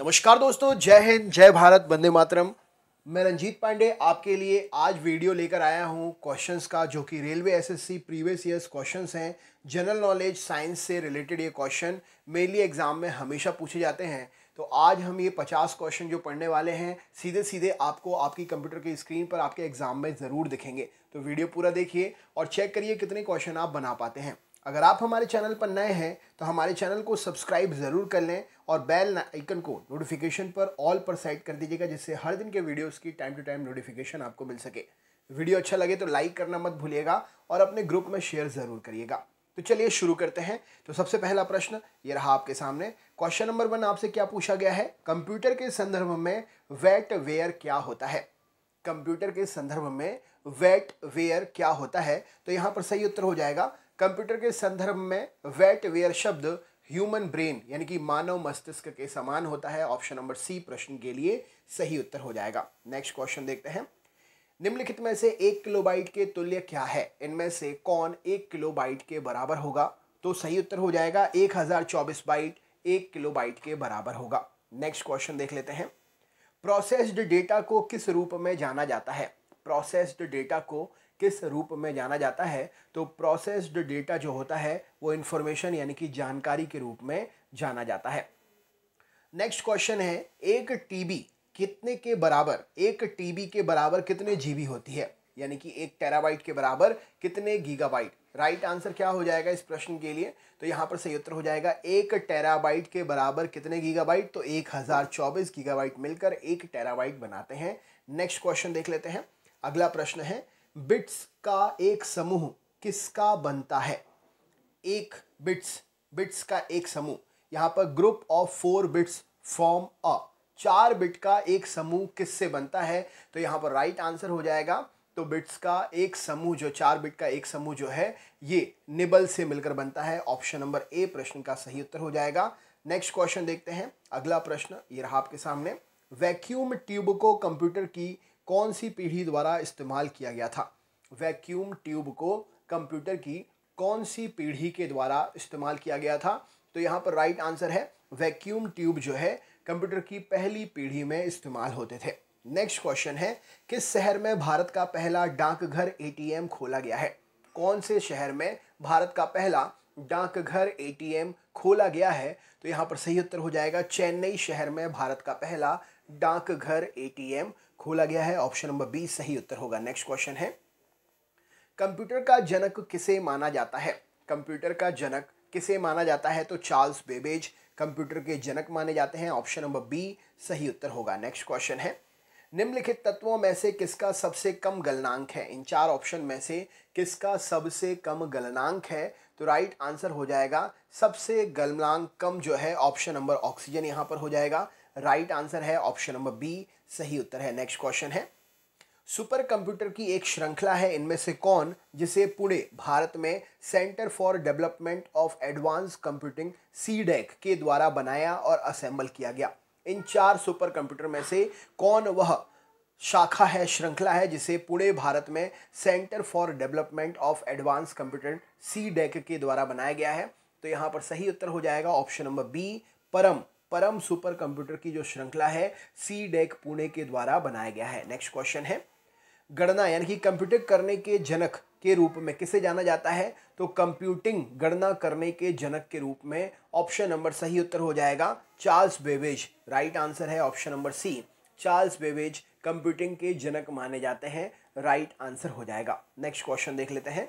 नमस्कार दोस्तों जय हिंद जय भारत वंदे मातरम मैं रंजीत पांडे आपके लिए आज वीडियो लेकर आया हूं क्वेश्चंस का जो कि railway SSC previous years questions हैं जनरल नॉलेज साइंस से रिलेटेड ये क्वेश्चन मेनली एग्ज़ाम में हमेशा पूछे जाते हैं तो आज हम ये पचास क्वेश्चन जो पढ़ने वाले हैं सीधे सीधे आपको आपकी कंप्यूटर की स्क्रीन पर आपके एग्ज़ाम में ज़रूर दिखेंगे तो वीडियो पूरा देखिए और चेक करिए कितने क्वेश्चन आप बना पाते हैं अगर आप हमारे चैनल पर नए हैं तो हमारे चैनल को सब्सक्राइब ज़रूर कर लें और बेल आइकन को नोटिफिकेशन पर ऑल पर सेट कर दीजिएगा जिससे हर दिन के वीडियोस की टाइम टू टाइम नोटिफिकेशन आपको मिल सके वीडियो अच्छा लगे तो लाइक करना मत भूलिएगा और अपने ग्रुप में शेयर ज़रूर करिएगा तो चलिए शुरू करते हैं तो सबसे पहला प्रश्न ये रहा आपके सामने क्वेश्चन नंबर वन आपसे क्या पूछा गया है कंप्यूटर के संदर्भ में वेट वेयर क्या होता है कंप्यूटर के संदर्भ में वेट वेयर क्या होता है तो यहाँ पर सही उत्तर हो जाएगा कंप्यूटर के संदर्भ में वेट वेयर शब्द ह्यूमन ब्रेन यानी कि मानव मस्तिष्क के समान होता है ऑप्शन नंबर सी प्रश्न के लिए सही उत्तर हो जाएगा नेक्स्ट क्वेश्चन देखते हैं निम्नलिखित में से एक किलोबाइट के तुल्य क्या है इनमें से कौन एक किलोबाइट के बराबर होगा तो सही उत्तर हो जाएगा एक हजार चौबीस बाइट एक किलोबाइट के बराबर होगा नेक्स्ट क्वेश्चन देख लेते हैं प्रोसेस्ड डेटा को किस रूप में जाना जाता है प्रोसेस्ड डेटा को किस रूप में जाना जाता है तो प्रोसेस्ड डेटा जो होता है वो इन्फॉर्मेशन यानी कि जानकारी के रूप में जाना जाता है नेक्स्ट क्वेश्चन है एक टीबी कितने के बराबर एक टीबी के बराबर कितने जीबी होती है यानी कि एक टेराबाइट के बराबर कितने गीगाबाइट राइट आंसर क्या हो जाएगा इस प्रश्न के लिए तो यहाँ पर सही उत्तर हो जाएगा एक टेराबाइट के बराबर कितने गीगाबाइट तो एक हज़ार चौबीस गीगाबाइट मिलकर एक टेराबाइट बनाते हैं नेक्स्ट क्वेश्चन देख लेते हैं अगला प्रश्न है बिट्स का एक समूह किसका बनता है एक बिट्स बिट्स का एक समूह यहाँ पर group of four bits form a चार बिट का एक समूह किससे बनता है तो यहाँ पर राइट आंसर हो जाएगा तो बिट्स का एक समूह जो चार बिट का एक समूह जो है ये निबल से मिलकर बनता है ऑप्शन नंबर ए प्रश्न का सही उत्तर हो जाएगा नेक्स्ट क्वेश्चन देखते हैं अगला प्रश्न ये रहा आपके सामने वैक्यूम ट्यूब को कंप्यूटर की कौन सी पीढ़ी द्वारा इस्तेमाल किया गया था वैक्यूम ट्यूब को कंप्यूटर की कौन सी पीढ़ी के द्वारा इस्तेमाल किया गया था तो यहाँ पर राइट आंसर है वैक्यूम ट्यूब जो है कंप्यूटर की पहली पीढ़ी में इस्तेमाल होते थे नेक्स्ट क्वेश्चन है किस शहर में भारत का पहला डाकघर ए खोला गया है कौन से शहर में भारत का पहला डाकघर एटीएम खोला गया है तो यहाँ पर सही उत्तर हो जाएगा चेन्नई शहर में भारत का पहला डाकघर एटीएम खोला गया है ऑप्शन नंबर बी सही उत्तर होगा नेक्स्ट क्वेश्चन है कंप्यूटर का जनक किसे माना जाता है कंप्यूटर का जनक किसे माना जाता है तो चार्ल्स बेबेज कंप्यूटर के जनक माने जाते हैं ऑप्शन नंबर बी सही उत्तर होगा नेक्स्ट क्वेश्चन है निम्नलिखित तत्वों में से किसका सबसे कम गलनांक है इन चार ऑप्शन में से किसका सबसे कम गलनांक है तो राइट आंसर हो जाएगा सबसे गलनांक कम जो है ऑप्शन नंबर ऑक्सीजन यहाँ पर हो जाएगा राइट आंसर है ऑप्शन नंबर बी सही उत्तर है नेक्स्ट क्वेश्चन है सुपर कंप्यूटर की एक श्रृंखला है इनमें से कौन जिसे पुणे भारत में centre for development of advance computing C के द्वारा बनाया और असेंबल किया गया इन चार सुपर कंप्यूटर में से कौन वह शाखा है श्रृंखला है जिसे पुणे भारत में centre for development of advance computer C के द्वारा बनाया गया है तो यहाँ पर सही उत्तर हो जाएगा ऑप्शन नंबर बी परम परम सुपर कंप्यूटर की जो श्रृंखला है सी डेक पुणे के द्वारा बनाया गया है नेक्स्ट क्वेश्चन है गणना यानी कि कंप्यूटर करने के जनक के रूप में किसे जाना जाता है तो कंप्यूटिंग गणना करने के जनक के रूप में ऑप्शन नंबर सही उत्तर हो जाएगा चार्ल्स बेबेज राइट आंसर है option number C Charles Babbage computing के जनक माने जाते हैं राइट आंसर हो जाएगा नेक्स्ट क्वेश्चन देख लेते हैं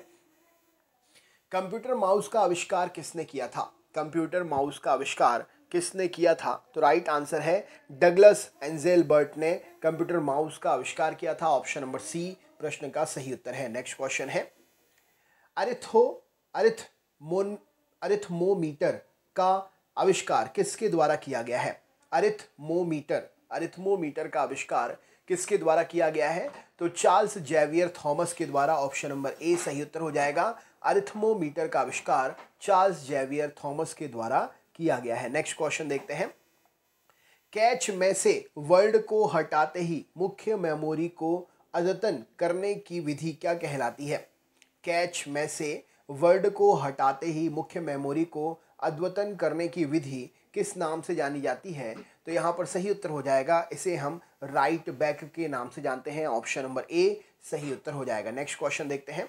कंप्यूटर माउस का आविष्कार किसने किया था कंप्यूटर माउस का आविष्कार किसने किया था तो राइट आंसर है डगलस एंजेल बर्ट ने कंप्यूटर माउस का आविष्कार किया था ऑप्शन नंबर सी प्रश्न का सही उत्तर है नेक्स्ट क्वेश्चन है अरिथो अरिथ मोन अरिथमोमीटर का आविष्कार किसके द्वारा किया गया है अरिथमोमीटर अरिथमोमीटर का आविष्कार किसके द्वारा किया गया है तो चार्ल्स जेवियर थॉमस के द्वारा ऑप्शन नंबर ए सही उत्तर हो जाएगा अरिथमोमीटर का आविष्कार चार्ल्स जेवियर थॉमस के द्वारा किया गया है नेक्स्ट क्वेश्चन देखते हैं कैच में से वर्ड को हटाते ही मुख्य मेमोरी को अद्यतन करने की विधि क्या कहलाती है कैच में से वर्ड को हटाते ही मुख्य मेमोरी को अद्वतन करने की विधि किस नाम से जानी जाती है तो यहाँ पर सही उत्तर हो जाएगा इसे हम राइट बैक के नाम से जानते हैं ऑप्शन नंबर ए सही उत्तर हो जाएगा नेक्स्ट क्वेश्चन देखते हैं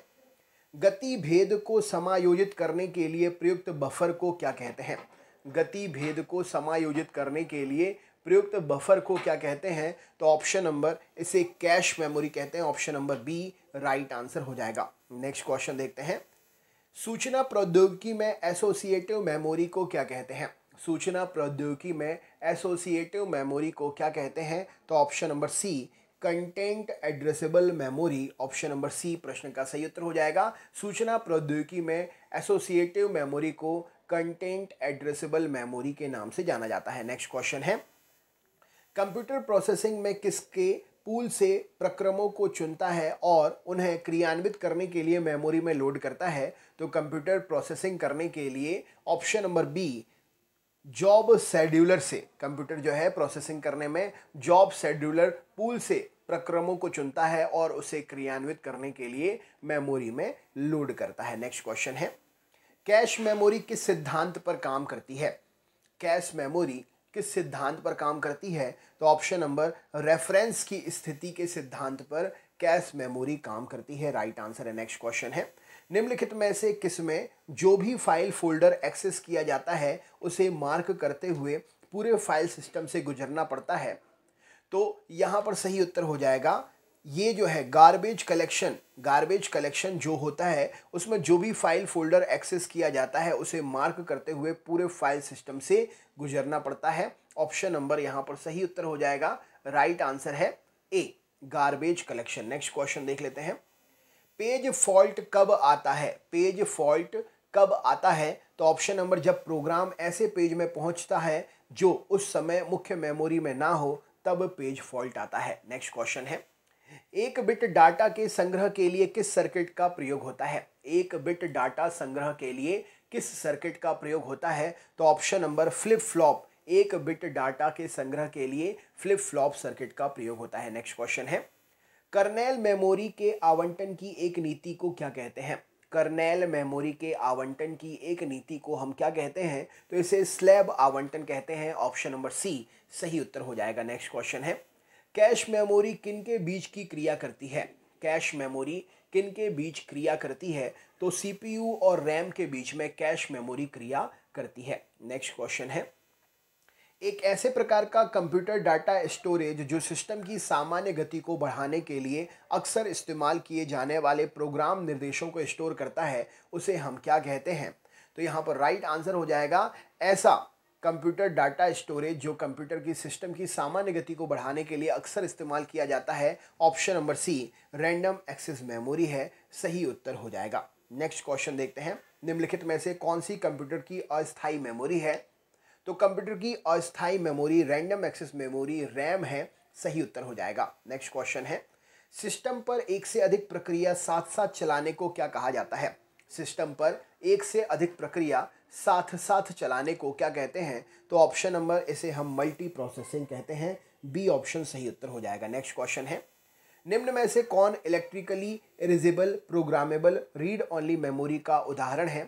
गति भेद को समायोजित करने के लिए प्रयुक्त बफर को क्या कहते हैं गति भेद को समायोजित करने के लिए प्रयुक्त बफर को क्या कहते हैं तो ऑप्शन नंबर इसे कैश मेमोरी कहते हैं option number B right answer हो जाएगा नेक्स्ट क्वेश्चन देखते हैं सूचना प्रौद्योगिकी में एसोसिएटिव मेमोरी को क्या कहते हैं सूचना प्रौद्योगिकी में एसोसिएटिव मेमोरी को क्या कहते हैं तो option number C content addressable memory option number C प्रश्न का सही उत्तर हो जाएगा सूचना प्रौद्योगिकी में एसोसिएटिव मेमोरी को कंटेंट एड्रेसेबल मेमोरी के नाम से जाना जाता है नेक्स्ट क्वेश्चन है कंप्यूटर प्रोसेसिंग में किसके पूल से प्रक्रमों को चुनता है और उन्हें क्रियान्वित करने के लिए मेमोरी में लोड करता है तो कंप्यूटर प्रोसेसिंग करने के लिए option number B job scheduler से कंप्यूटर जो है प्रोसेसिंग करने में जॉब शेड्यूलर पूल से प्रक्रमों को चुनता है और उसे क्रियान्वित करने के लिए मेमोरी में लोड करता है नेक्स्ट क्वेश्चन है कैश मेमोरी किस सिद्धांत पर काम करती है कैश मेमोरी किस सिद्धांत पर काम करती है तो ऑप्शन नंबर रेफरेंस की स्थिति के सिद्धांत पर कैश मेमोरी काम करती है राइट आंसर है नेक्स्ट क्वेश्चन है निम्नलिखित में से किस में जो भी फाइल फोल्डर एक्सेस किया जाता है उसे मार्क करते हुए पूरे फाइल सिस्टम से गुजरना पड़ता है तो यहाँ पर सही उत्तर हो जाएगा ये जो है गार्बेज कलेक्शन गार्बेज कलेक्शन जो होता है उसमें जो भी फाइल फोल्डर एक्सेस किया जाता है उसे मार्क करते हुए पूरे फाइल सिस्टम से गुजरना पड़ता है ऑप्शन नंबर यहाँ पर सही उत्तर हो जाएगा राइट right आंसर है A garbage collection next question देख लेते हैं पेज फॉल्ट कब आता है पेज फॉल्ट कब आता है तो ऑप्शन नंबर जब प्रोग्राम ऐसे पेज में पहुंचता है जो उस समय मुख्य मेमोरी में ना हो तब पेज फॉल्ट आता है नेक्स्ट क्वेश्चन है एक बिट डाटा के संग्रह के लिए किस सर्किट का प्रयोग होता है एक बिट डाटा संग्रह के लिए किस सर्किट का प्रयोग होता है तो ऑप्शन नंबर फ्लिप फ्लॉप एक बिट डाटा के संग्रह के लिए फ्लिप फ्लॉप सर्किट का प्रयोग होता है नेक्स्ट क्वेश्चन है कर्नेल मेमोरी के आवंटन की एक नीति को क्या कहते हैं कर्नेल मेमोरी के आवंटन की एक नीति को हम क्या कहते हैं तो इसे स्लैब आवंटन कहते हैं ऑप्शन नंबर सी सही उत्तर हो जाएगा नेक्स्ट क्वेश्चन है कैश मेमोरी किन के बीच की क्रिया करती है कैश मेमोरी किन के बीच क्रिया करती है तो सीपीयू और रैम के बीच में कैश मेमोरी क्रिया करती है नेक्स्ट क्वेश्चन है एक ऐसे प्रकार का कंप्यूटर डाटा स्टोरेज जो सिस्टम की सामान्य गति को बढ़ाने के लिए अक्सर इस्तेमाल किए जाने वाले प्रोग्राम निर्देशों को स्टोर करता है उसे हम क्या कहते हैं तो यहाँ पर राइट आंसर हो जाएगा ऐसा कंप्यूटर डाटा स्टोरेज जो कंप्यूटर की सिस्टम की सामान्य गति को बढ़ाने के लिए अक्सर इस्तेमाल किया जाता है option number C random access memory है सही उत्तर हो जाएगा नेक्स्ट क्वेश्चन देखते हैं निम्नलिखित में से कौन सी कंप्यूटर की अस्थायी मेमोरी है तो कंप्यूटर की अस्थायी memory random access memory RAM है सही उत्तर हो जाएगा नेक्स्ट क्वेश्चन है सिस्टम पर एक से अधिक प्रक्रिया साथ साथ चलाने को क्या कहा जाता है सिस्टम पर एक से अधिक प्रक्रिया साथ साथ चलाने को क्या कहते हैं तो ऑप्शन नंबर इसे हम मल्टी प्रोसेसिंग कहते हैं बी ऑप्शन सही उत्तर हो जाएगा नेक्स्ट क्वेश्चन है निम्न में से कौन electrically erasable programmable read only memory का उदाहरण है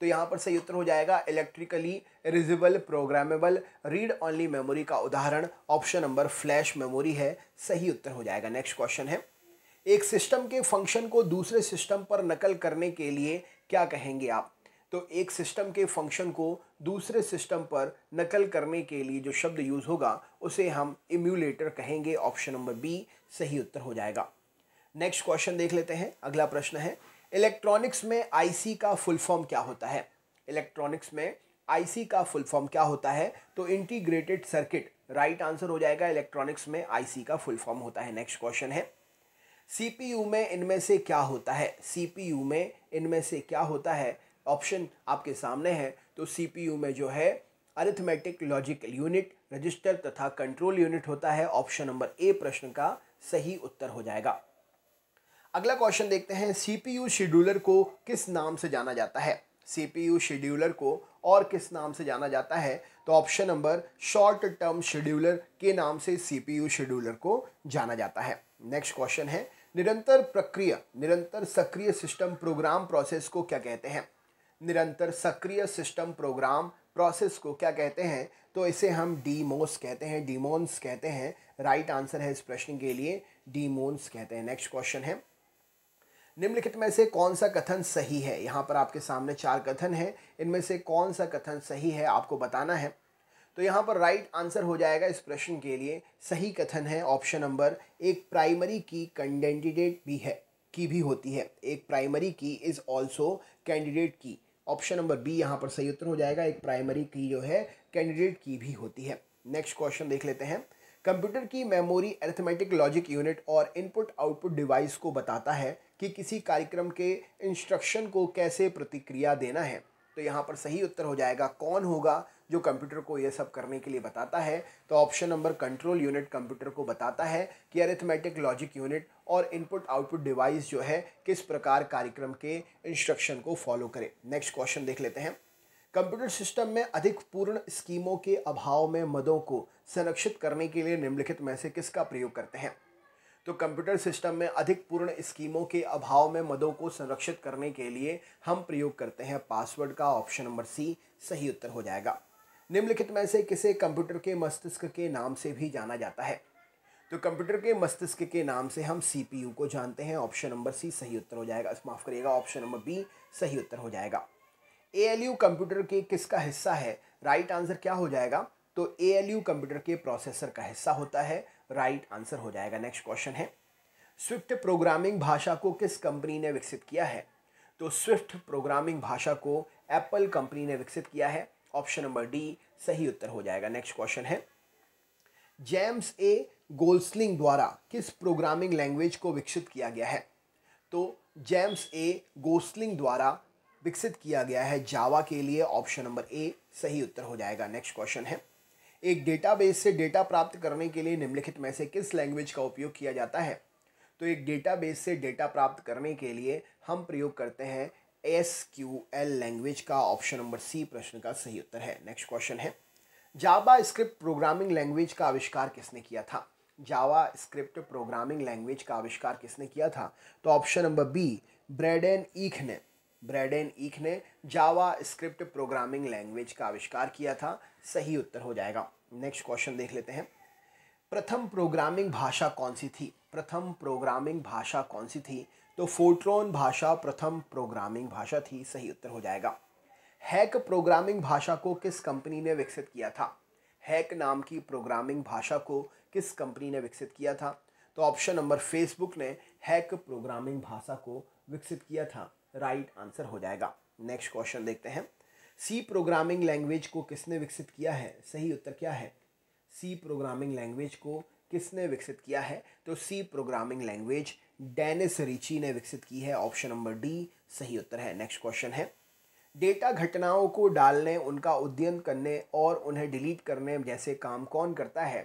तो यहाँ पर सही उत्तर हो जाएगा electrically erasable programmable read only memory का उदाहरण ऑप्शन नंबर फ्लैश मेमोरी है सही उत्तर हो जाएगा नेक्स्ट क्वेश्चन है एक सिस्टम के फंक्शन को दूसरे सिस्टम पर नकल करने के लिए क्या कहेंगे आप तो एक सिस्टम के फंक्शन को दूसरे सिस्टम पर नकल करने के लिए जो शब्द यूज़ होगा उसे हम इम्यूलेटर कहेंगे ऑप्शन नंबर बी सही उत्तर हो जाएगा नेक्स्ट क्वेश्चन देख लेते हैं अगला प्रश्न है इलेक्ट्रॉनिक्स में आईसी का फुल फॉर्म क्या होता है इलेक्ट्रॉनिक्स में आईसी का फुल फॉर्म क्या होता है तो इंटीग्रेटेड सर्किट राइट आंसर हो जाएगा इलेक्ट्रॉनिक्स में आईसी का फुल फॉर्म होता है नेक्स्ट क्वेश्चन है सीपीयू में इनमें से क्या होता है सीपीयू में इनमें से क्या होता है ऑप्शन आपके सामने है तो सीपीयू में जो है अरिथमेटिक लॉजिकल यूनिट रजिस्टर तथा कंट्रोल यूनिट होता है ऑप्शन नंबर ए प्रश्न का सही उत्तर हो जाएगा अगला क्वेश्चन देखते हैं सीपीयू शेड्यूलर को किस नाम से जाना जाता है सीपीयू शेड्यूलर को और किस नाम से जाना जाता है तो option number short term scheduler के नाम से सीपीयू शेड्यूलर को जाना जाता है नेक्स्ट क्वेश्चन है निरंतर प्रक्रिया निरंतर सक्रिय सिस्टम प्रोग्राम प्रोसेस को क्या कहते हैं निरंतर सक्रिय सिस्टम प्रोग्राम प्रोसेस को क्या कहते हैं तो इसे हम डीमोस कहते हैं डीमोन्स कहते हैं राइट आंसर है इस प्रश्न के लिए डीमोन्स कहते हैं नेक्स्ट क्वेश्चन है निम्नलिखित में से कौन सा कथन सही है यहाँ पर आपके सामने चार कथन हैं इनमें से कौन सा कथन सही है आपको बताना है तो यहाँ पर राइट आंसर हो जाएगा इस प्रश्न के लिए सही कथन है ऑप्शन नंबर एक प्राइमरी की कैंडिडेट भी है की भी होती है एक primary key is also candidate key option number B यहाँ पर सही उत्तर हो जाएगा एक प्राइमरी की जो है कैंडिडेट की भी होती है नेक्स्ट क्वेश्चन देख लेते हैं कंप्यूटर की मेमोरी एरिथमेटिक लॉजिक यूनिट और इनपुट आउटपुट डिवाइस को बताता है कि किसी कार्यक्रम के इंस्ट्रक्शन को कैसे प्रतिक्रिया देना है तो यहाँ पर सही उत्तर हो जाएगा कौन होगा जो कंप्यूटर को ये सब करने के लिए बताता है तो option number control unit computer को बताता है कि अरिथमेटिक लॉजिक यूनिट और इनपुट आउटपुट डिवाइस जो है किस प्रकार कार्यक्रम के इंस्ट्रक्शन को फॉलो करे नेक्स्ट क्वेश्चन देख लेते हैं कंप्यूटर सिस्टम में अधिक पूर्ण स्कीमों के अभाव में मदों को संरक्षित करने के लिए निम्नलिखित में से किसका प्रयोग करते हैं तो कंप्यूटर सिस्टम में अधिक पूर्ण स्कीमों के अभाव में मदों को संरक्षित करने के लिए हम प्रयोग करते हैं पासवर्ड का ऑप्शन नंबर सी सही उत्तर हो जाएगा निम्नलिखित में से किसे कंप्यूटर के मस्तिष्क के नाम से भी जाना जाता है तो कंप्यूटर के मस्तिष्क के नाम से हम सी को जानते हैं ऑप्शन नंबर सी सही उत्तर हो जाएगा माफ़ करिएगा ऑप्शन नंबर बी सही उत्तर हो जाएगा ए कंप्यूटर के किसका हिस्सा है राइट आंसर क्या हो जाएगा तो ए कंप्यूटर के प्रोसेसर का हिस्सा होता है राइट आंसर हो जाएगा नेक्स्ट क्वेश्चन है स्विफ्ट प्रोग्रामिंग भाषा को किस कंपनी ने विकसित किया है तो स्विफ्ट प्रोग्रामिंग भाषा को एप्पल कंपनी ने विकसित किया है ऑप्शन नंबर डी सही उत्तर हो जाएगा नेक्स्ट क्वेश्चन है जेम्स ए गोल्सलिंग द्वारा किस प्रोग्रामिंग लैंग्वेज को विकसित किया गया है तो जेम्स ए गोस्लिंग द्वारा विकसित किया गया है जावा के लिए ऑप्शन नंबर ए सही उत्तर हो जाएगा नेक्स्ट क्वेश्चन है एक डेटाबेस से डेटा प्राप्त करने के लिए निम्नलिखित में से किस लैंग्वेज का उपयोग किया जाता है तो एक डेटाबेस से डेटा प्राप्त करने के लिए हम प्रयोग करते हैं एस क्यू एल लैंग्वेज का ऑप्शन नंबर सी प्रश्न का सही उत्तर है नेक्स्ट क्वेश्चन है जावा स्क्रिप्ट प्रोग्रामिंग लैंग्वेज का आविष्कार किसने किया था जावा स्क्रिप्ट प्रोग्रामिंग लैंग्वेज का आविष्कार किसने किया था तो ऑप्शन नंबर बी ब्रेडन ईख ने ब्रेडन ईख ने जावा स्क्रिप्ट प्रोग्रामिंग लैंग्वेज का आविष्कार किया था सही उत्तर हो जाएगा नेक्स्ट क्वेश्चन देख लेते हैं प्रथम प्रोग्रामिंग भाषा कौन सी थी प्रथम प्रोग्रामिंग भाषा कौन सी थी तो फोर्ट्रॉन भाषा प्रथम प्रोग्रामिंग भाषा थी सही उत्तर हो जाएगा हैक प्रोग्रामिंग भाषा को किस कंपनी ने विकसित किया था हैक नाम की प्रोग्रामिंग भाषा को किस कंपनी ने विकसित किया था तो ऑप्शन नंबर फेसबुक ने हैक प्रोग्रामिंग भाषा को विकसित किया था राइट right आंसर हो जाएगा नेक्स्ट क्वेश्चन देखते हैं सी प्रोग्रामिंग लैंग्वेज को किसने विकसित किया है सही उत्तर क्या है सी प्रोग्रामिंग लैंग्वेज को किसने विकसित किया है तो C programming language Dennis Ritchie ने विकसित की है ऑप्शन नंबर डी सही उत्तर है नेक्स्ट क्वेश्चन है डेटा घटनाओं को डालने उनका उद्यन करने और उन्हें डिलीट करने जैसे काम कौन करता है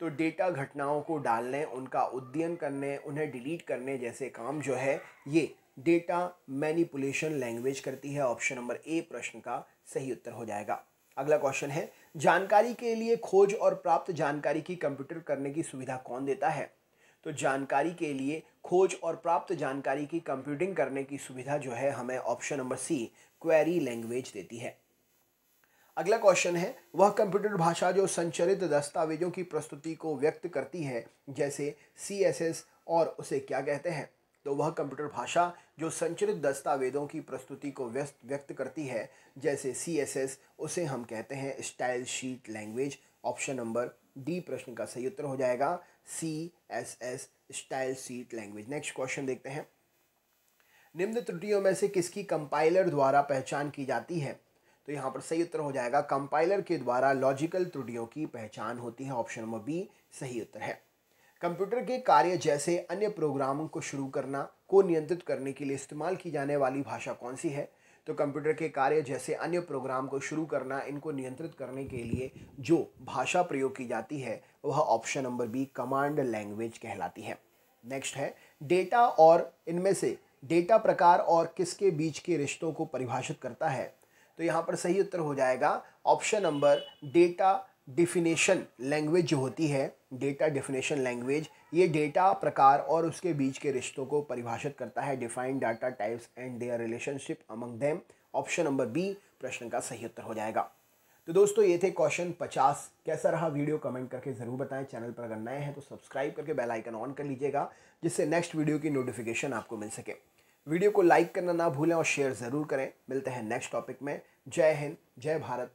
तो डेटा घटनाओं को डालने उनका उद्यन करने उन्हें डिलीट करने जैसे काम जो है ये डेटा मैनिपुलेशन लैंग्वेज करती है ऑप्शन नंबर ए प्रश्न का सही उत्तर हो जाएगा अगला क्वेश्चन है जानकारी के लिए खोज और प्राप्त जानकारी की कंप्यूटर करने की सुविधा कौन देता है तो जानकारी के लिए खोज और प्राप्त जानकारी की कंप्यूटिंग करने की सुविधा जो है हमें option number C query language देती है अगला क्वेश्चन है वह कंप्यूटर भाषा जो संचरित दस्तावेजों की प्रस्तुति को व्यक्त करती है जैसे सी और उसे क्या कहते हैं तो वह कंप्यूटर भाषा जो संचरित दस्तावेजों की प्रस्तुति को व्यस्त व्यक्त करती है जैसे सी उसे हम कहते हैं style sheet language option number D प्रश्न का सही उत्तर हो जाएगा C S S style sheet language next question देखते हैं निम्न त्रुटियों में से किसकी कंपाइलर द्वारा पहचान की जाती है तो यहाँ पर सही उत्तर हो जाएगा कंपाइलर के द्वारा लॉजिकल त्रुटियों की पहचान होती है ऑप्शन नंबर बी सही उत्तर है कंप्यूटर के कार्य जैसे अन्य प्रोग्रामों को शुरू करना को नियंत्रित करने के लिए इस्तेमाल की जाने वाली भाषा कौन सी है तो कंप्यूटर के कार्य जैसे अन्य प्रोग्राम को शुरू करना इनको नियंत्रित करने के लिए जो भाषा प्रयोग की जाती है वह option number B command language कहलाती है नेक्स्ट है डेटा और इनमें से डेटा प्रकार और किसके बीच के रिश्तों को परिभाषित करता है तो यहाँ पर सही उत्तर हो जाएगा option number data definition language जो होती है डेटा डेफिनेशन लैंग्वेज ये डेटा प्रकार और उसके बीच के रिश्तों को परिभाषित करता है define data types and their relationship among them option number B प्रश्न का सही उत्तर हो जाएगा तो दोस्तों ये थे क्वेश्चन पचास कैसा रहा वीडियो कमेंट करके ज़रूर बताएं चैनल पर अगर नए हैं तो सब्सक्राइब करके बेल आइकन ऑन कर लीजिएगा जिससे नेक्स्ट वीडियो की नोटिफिकेशन आपको मिल सके वीडियो को लाइक करना ना भूलें और शेयर ज़रूर करें मिलते हैं नेक्स्ट टॉपिक में जय हिंद जय भारत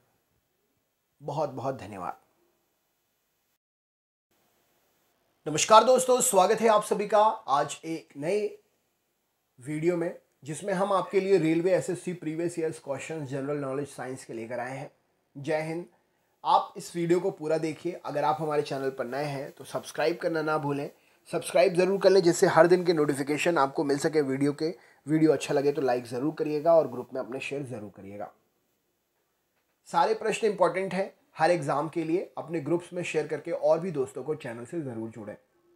बहुत बहुत धन्यवाद नमस्कार दोस्तों स्वागत है आप सभी का आज एक नए वीडियो में जिसमें हम आपके लिए railway SSC previous years question general knowledge science के लेकर आए हैं जय हिंद आप इस वीडियो को पूरा देखिए अगर आप हमारे चैनल पर नए हैं तो सब्सक्राइब करना ना भूलें सब्सक्राइब ज़रूर कर लें जिससे हर दिन के नोटिफिकेशन आपको मिल सके वीडियो के वीडियो अच्छा लगे तो लाइक ज़रूर करिएगा और ग्रुप में अपने शेयर ज़रूर करिएगा सारे प्रश्न इंपॉर्टेंट हैं हर एग्ज़ाम के लिए अपने ग्रुप्स में शेयर करके और भी दोस्तों को चैनल से ज़रूर जुड़ें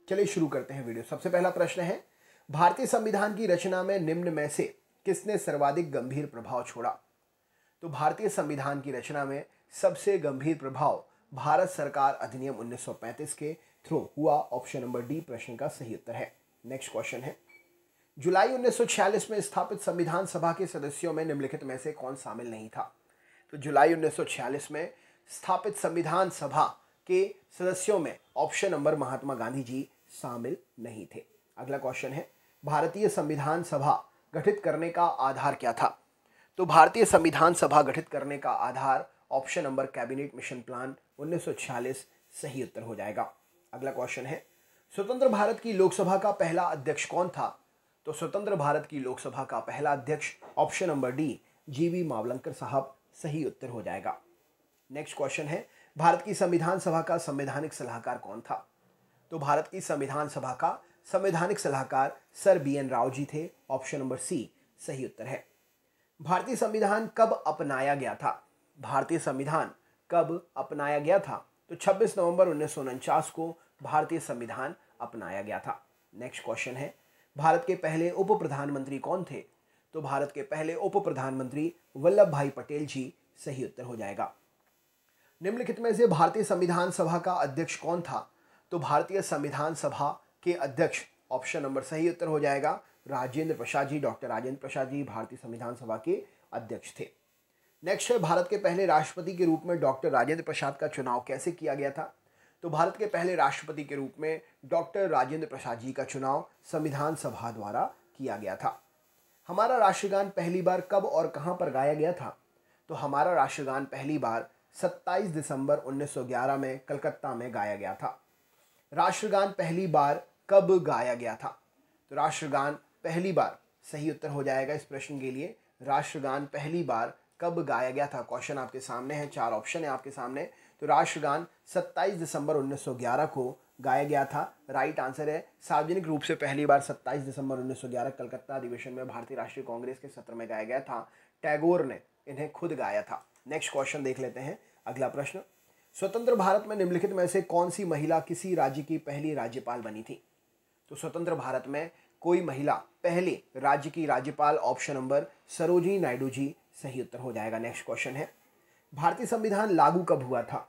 चलिए शुरू करते हैं वीडियो सबसे पहला प्रश्न है भारतीय संविधान की रचना में निम्न में से किसने सर्वाधिक गंभीर प्रभाव छोड़ा तो भारतीय संविधान की रचना में सबसे गंभीर प्रभाव भारत सरकार अधिनियम 1935 के थ्रू हुआ ऑप्शन नंबर डी प्रश्न का सही उत्तर है नेक्स्ट क्वेश्चन है जुलाई 1946 में स्थापित संविधान सभा के सदस्यों में निम्नलिखित में से कौन शामिल नहीं था तो जुलाई 1946 में स्थापित संविधान सभा के सदस्यों में ऑप्शन नंबर महात्मा गांधी जी शामिल नहीं थे अगला क्वेश्चन है भारतीय संविधान सभा गठित करने का आधार क्या था तो भारतीय संविधान सभा गठित करने का आधार option number cabinet mission plan उन्नीस सही उत्तर हो जाएगा अगला क्वेश्चन है स्वतंत्र भारत की लोकसभा का पहला अध्यक्ष कौन था तो स्वतंत्र भारत की लोकसभा का पहला अध्यक्ष option number D G V Mavalankar साहब सही उत्तर हो जाएगा नेक्स्ट क्वेश्चन है भारत की संविधान सभा का संवैधानिक सलाहकार कौन था तो भारत की संविधान सभा का संवैधानिक सलाहकार sir B N Rao ji थे ऑप्शन नंबर सी सही उत्तर है भारतीय संविधान कब अपनाया गया था भारतीय संविधान कब अपनाया गया था तो 26 नवंबर उन्नीस को भारतीय संविधान अपनाया गया था नेक्स्ट क्वेश्चन है भारत के पहले उप प्रधानमंत्री कौन थे तो भारत के पहले उप प्रधानमंत्री वल्लभ भाई पटेल जी सही उत्तर हो जाएगा निम्नलिखित में से भारतीय संविधान सभा का अध्यक्ष कौन था तो भारतीय संविधान सभा के अध्यक्ष ऑप्शन नंबर सही उत्तर हो जाएगा राजेंद्र प्रसाद जी डॉक्टर राजेंद्र प्रसाद जी भारतीय संविधान सभा के अध्यक्ष थे नेक्स्ट है भारत के पहले राष्ट्रपति के रूप में डॉक्टर राजेंद्र प्रसाद का चुनाव कैसे किया गया था तो भारत के पहले राष्ट्रपति के रूप में डॉक्टर राजेंद्र प्रसाद जी का चुनाव संविधान सभा द्वारा किया गया था हमारा राष्ट्रगान पहली बार कब और कहाँ पर गाया गया था तो हमारा राष्ट्रगान पहली बार 27 दिसंबर 1911 में कलकत्ता में गाया गया था राष्ट्रगान पहली बार कब गाया गया था तो राष्ट्रगान पहली बार सही उत्तर हो जाएगा इस प्रश्न के लिए राष्ट्रगान पहली बार कब गाया गया था क्वेश्चन आपके सामने है चार ऑप्शन है आपके सामने तो राष्ट्रगान 27 दिसंबर 1911 को गाया गया था राइट आंसर है सार्वजनिक रूप से पहली बार 27 दिसंबर 1911 कलकत्ता अधिवेशन में भारतीय राष्ट्रीय कांग्रेस के सत्र में गाया गया था टैगोर ने इन्हें खुद गाया था नेक्स्ट क्वेश्चन देख लेते हैं अगला प्रश्न स्वतंत्र भारत में निम्नलिखित में से कौन सी महिला किसी राज्य की पहली राज्यपाल बनी थी तो स्वतंत्र भारत में कोई महिला पहले राज्य की राज्यपाल ऑप्शन नंबर सरोजिनी नायडू जी सही उत्तर हो जाएगा नेक्स्ट क्वेश्चन है भारतीय संविधान लागू कब हुआ था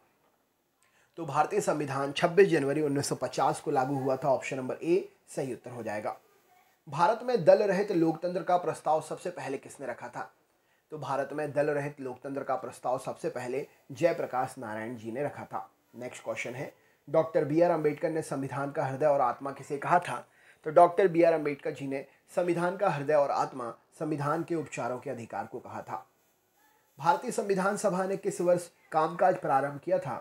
तो भारतीय संविधान 26 जनवरी 1950 को लागू हुआ था ऑप्शन नंबर ए सही उत्तर हो जाएगा भारत में दल रहित लोकतंत्र का प्रस्ताव सबसे पहले किसने रखा था तो भारत में दल रहित लोकतंत्र का प्रस्ताव सबसे पहले जयप्रकाश नारायण जी ने रखा था नेक्स्ट क्वेश्चन है डॉक्टर बी आर अम्बेडकर ने संविधान का हृदय और आत्मा किसे कहा था तो doctor B R Ambedkar ji ने संविधान का हृदय और आत्मा संविधान के उपचारों के अधिकार को कहा था भारतीय संविधान सभा ने किस वर्ष कामकाज प्रारंभ किया था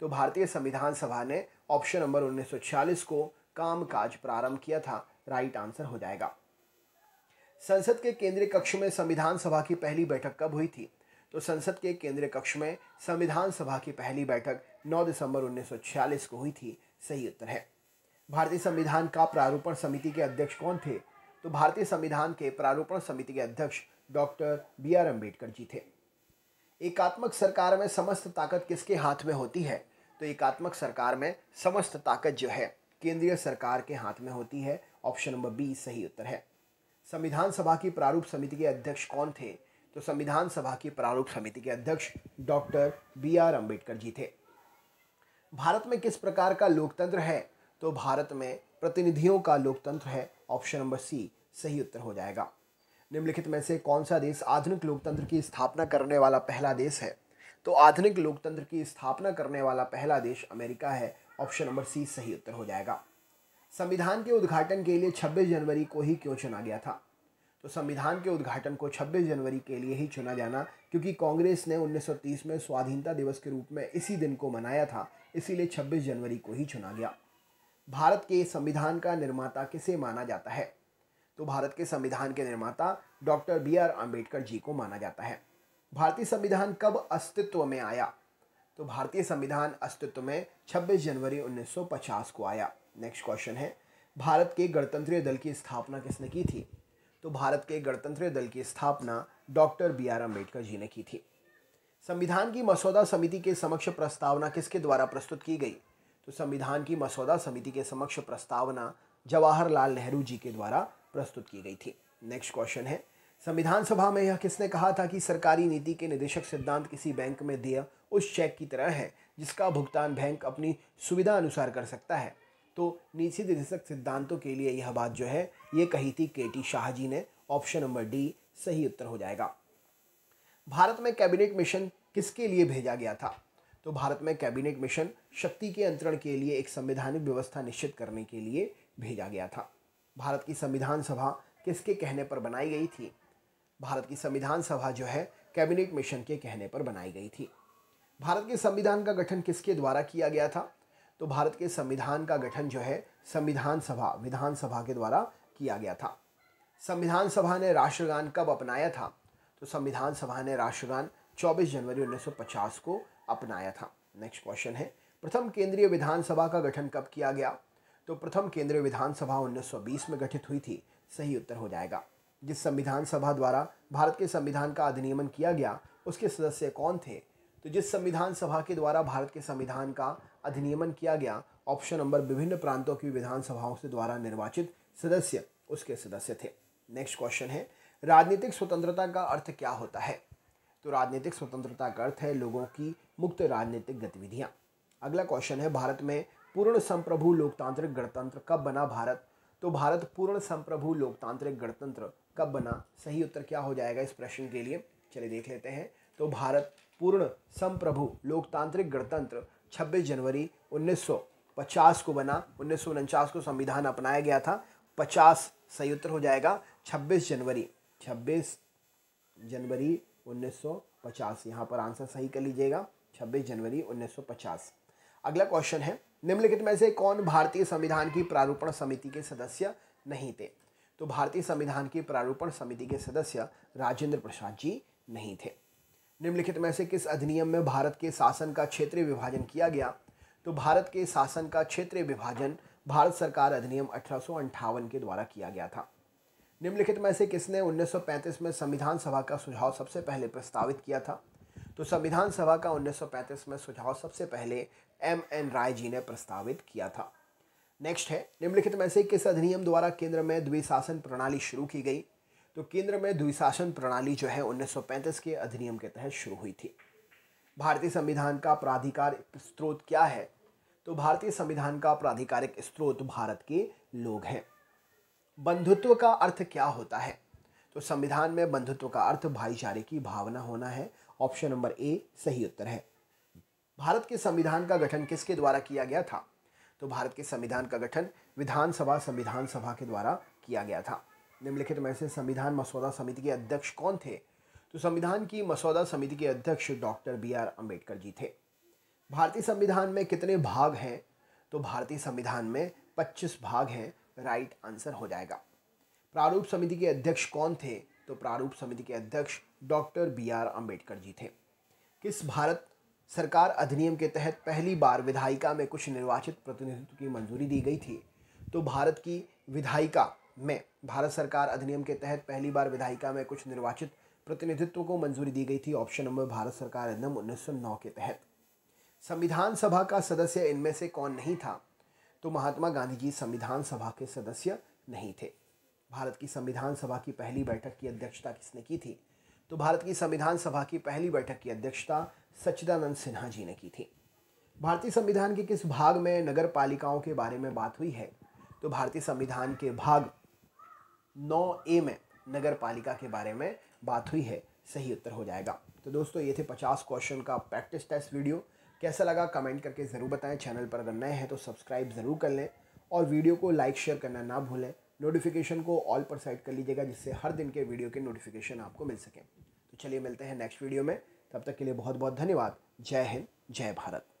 तो भारतीय संविधान सभा ने ऑप्शन नंबर 1946 को कामकाज प्रारंभ किया था राइट आंसर हो जाएगा संसद के केंद्रीय कक्ष में संविधान सभा की पहली बैठक कब हुई थी तो संसद के केंद्रीय कक्ष में संविधान सभा की पहली बैठक 9 दिसंबर 1946 को हुई थी सही उत्तर है भारतीय संविधान का प्रारूपण समिति के अध्यक्ष कौन थे तो भारतीय संविधान के प्रारूपण समिति के अध्यक्ष doctor B R Ambedkar ji थे एकात्मक सरकार में समस्त ताकत किसके हाथ में होती है तो एकात्मक सरकार में समस्त ताकत जो है केंद्रीय सरकार के हाथ में होती है ऑप्शन नंबर बी सही उत्तर है संविधान सभा की प्रारूप समिति के अध्यक्ष कौन थे तो संविधान सभा की प्रारूप समिति के अध्यक्ष doctor B R Ambedkar ji थे भारत में किस प्रकार का लोकतंत्र है तो भारत में प्रतिनिधियों का लोकतंत्र है ऑप्शन नंबर सी सही उत्तर हो जाएगा निम्नलिखित में से कौन सा देश आधुनिक लोकतंत्र की स्थापना करने वाला पहला देश है तो आधुनिक लोकतंत्र की स्थापना करने वाला पहला देश अमेरिका है ऑप्शन नंबर सी सही उत्तर हो जाएगा संविधान के उद्घाटन के लिए 26 जनवरी को ही क्यों चुना गया था तो संविधान के उद्घाटन को 26 जनवरी के लिए ही चुना जाना क्योंकि कांग्रेस ने 1930 में स्वाधीनता दिवस के रूप में इसी दिन को मनाया था इसीलिए 26 जनवरी को ही चुना गया भारत के संविधान का निर्माता किसे माना जाता है तो भारत के संविधान के निर्माता doctor B R Ambedkar ji को माना जाता है भारतीय संविधान कब अस्तित्व में आया तो भारतीय संविधान अस्तित्व में 26 जनवरी 1950 को आया नेक्स्ट क्वेश्चन है भारत के गणतंत्रीय दल की स्थापना किसने की थी तो भारत के गणतंत्रीय दल की स्थापना doctor B R Ambedkar ji ने की थी संविधान की मसौदा समिति के समक्ष प्रस्तावना किसके द्वारा प्रस्तुत की गई तो संविधान की मसौदा समिति के समक्ष प्रस्तावना जवाहरलाल नेहरू जी के द्वारा प्रस्तुत की गई थी नेक्स्ट क्वेश्चन है संविधान सभा में यह किसने कहा था कि सरकारी नीति के निदेशक सिद्धांत किसी बैंक में दिया उस चेक की तरह है जिसका भुगतान बैंक अपनी सुविधा अनुसार कर सकता है तो नीचे निर्देशक सिद्धांतों के लिए यह बात जो है ये कही थी के टी शाह जी ने ऑप्शन नंबर डी सही उत्तर हो जाएगा भारत में कैबिनेट मिशन किसके लिए भेजा गया था तो भारत में कैबिनेट मिशन शक्ति के अंतरण के लिए एक संवैधानिक व्यवस्था निश्चित करने के लिए भेजा गया था भारत की संविधान सभा किसके कहने पर बनाई गई थी भारत की संविधान सभा जो है कैबिनेट मिशन के कहने पर बनाई गई थी भारत के संविधान का गठन किसके द्वारा किया गया था तो भारत के संविधान का गठन जो है संविधान सभा विधानसभा के द्वारा किया गया था संविधान सभा ने राष्ट्रगान कब अपनाया था तो संविधान सभा ने राष्ट्रगान 24 जनवरी 1950 को अपनाया था नेक्स्ट क्वेश्चन है प्रथम केंद्रीय विधानसभा का गठन कब किया गया तो प्रथम केंद्रीय विधानसभा 1920 में गठित हुई थी सही उत्तर हो जाएगा जिस संविधान सभा द्वारा भारत के संविधान का अधिनियमन किया गया उसके सदस्य कौन थे तो जिस संविधान सभा के द्वारा भारत के संविधान का अधिनियमन किया गया ऑप्शन नंबर विभिन्न प्रांतों की विधानसभाओं से द्वारा निर्वाचित सदस्य उसके सदस्य थे नेक्स्ट क्वेश्चन है राजनीतिक स्वतंत्रता का अर्थ क्या होता है तो राजनीतिक स्वतंत्रता का अर्थ है लोगों की मुक्त राजनीतिक गतिविधियाँ अगला क्वेश्चन है भारत में पूर्ण संप्रभु लोकतांत्रिक गणतंत्र कब बना भारत तो भारत पूर्ण संप्रभु लोकतांत्रिक गणतंत्र कब बना सही उत्तर क्या हो जाएगा इस प्रश्न के लिए चलिए देख लेते हैं तो भारत पूर्ण संप्रभु लोकतांत्रिक गणतंत्र 26 जनवरी 1950 को बना उन्नीस को संविधान अपनाया गया था 50 संयुक्त हो जाएगा 26 जनवरी 26 जनवरी 1950 यहाँ पर आंसर सही कर लीजिएगा 26 जनवरी 1950 अगला क्वेश्चन है निम्नलिखित में से कौन भारतीय संविधान की प्रारूपण समिति के सदस्य नहीं थे तो भारतीय संविधान की प्रारूपण समिति के सदस्य राजेंद्र प्रसाद जी नहीं थे निम्नलिखित में से किस अधिनियम में भारत के शासन का क्षेत्रीय विभाजन किया गया तो भारत के शासन का क्षेत्रीय विभाजन भारत सरकार अधिनियम अठारह के द्वारा किया गया था निम्नलिखित में से किसने 1935 में संविधान सभा का सुझाव सबसे पहले प्रस्तावित किया था तो संविधान सभा का 1935 में सुझाव सबसे पहले एम एन राय जी ने प्रस्तावित किया था नेक्स्ट है निम्नलिखित में से किस अधिनियम द्वारा केंद्र में द्विशासन प्रणाली शुरू की गई तो केंद्र में द्विशासन प्रणाली जो है 1935 के अधिनियम के तहत शुरू हुई थी भारतीय संविधान का प्राधिकार स्रोत क्या है तो भारतीय संविधान का प्राधिकारिक स्रोत भारत के लोग हैं बंधुत्व का अर्थ क्या होता है तो संविधान में बंधुत्व का अर्थ भाईचारे की भावना होना है ऑप्शन नंबर ए सही उत्तर है भारत के संविधान का गठन किसके द्वारा किया गया था तो भारत के संविधान का गठन विधानसभा संविधान सभा के द्वारा किया गया था निम्नलिखित में से संविधान मसौदा समिति के अध्यक्ष कौन थे तो संविधान की मसौदा समिति के अध्यक्ष doctor B R Ambedkar ji थे भारतीय संविधान में कितने भाग हैं तो भारतीय संविधान में 25 भाग हैं राइट आंसर हो जाएगा प्रारूप समिति के अध्यक्ष कौन थे तो प्रारूप समिति के अध्यक्ष doctor B R Ambedkar ji थे किस भारत सरकार अधिनियम के तहत पहली बार विधायिका में कुछ निर्वाचित प्रतिनिधित्व की मंजूरी दी गई थी तो भारत की विधायिका में भारत सरकार अधिनियम के तहत पहली बार विधायिका में कुछ निर्वाचित प्रतिनिधित्व को मंजूरी दी गई थी ऑप्शन नंबर भारत सरकार अधिनियम उन्नीस के तहत संविधान सभा का सदस्य इनमें से कौन नहीं था तो महात्मा गांधी जी संविधान सभा के सदस्य नहीं थे भारत की संविधान सभा की पहली बैठक की अध्यक्षता किसने की थी तो भारत की संविधान सभा की पहली बैठक की अध्यक्षता सच्चिदानंद सिन्हा जी ने की थी भारतीय संविधान के किस भाग में नगर पालिकाओं के बारे में बात हुई है तो भारतीय संविधान के भाग नौ ए में नगर पालिका के बारे में बात हुई है सही उत्तर हो जाएगा तो दोस्तों ये थे पचास क्वेश्चन का प्रैक्टिस टेस्ट वीडियो कैसा लगा कमेंट करके ज़रूर बताएं चैनल पर अगर नए हैं तो सब्सक्राइब ज़रूर कर लें और वीडियो को लाइक शेयर करना ना भूलें नोटिफिकेशन को ऑल पर सेट कर लीजिएगा जिससे हर दिन के वीडियो के नोटिफिकेशन आपको मिल सकें तो चलिए मिलते हैं नेक्स्ट वीडियो में तब तक के लिए बहुत बहुत धन्यवाद जय हिंद जय भारत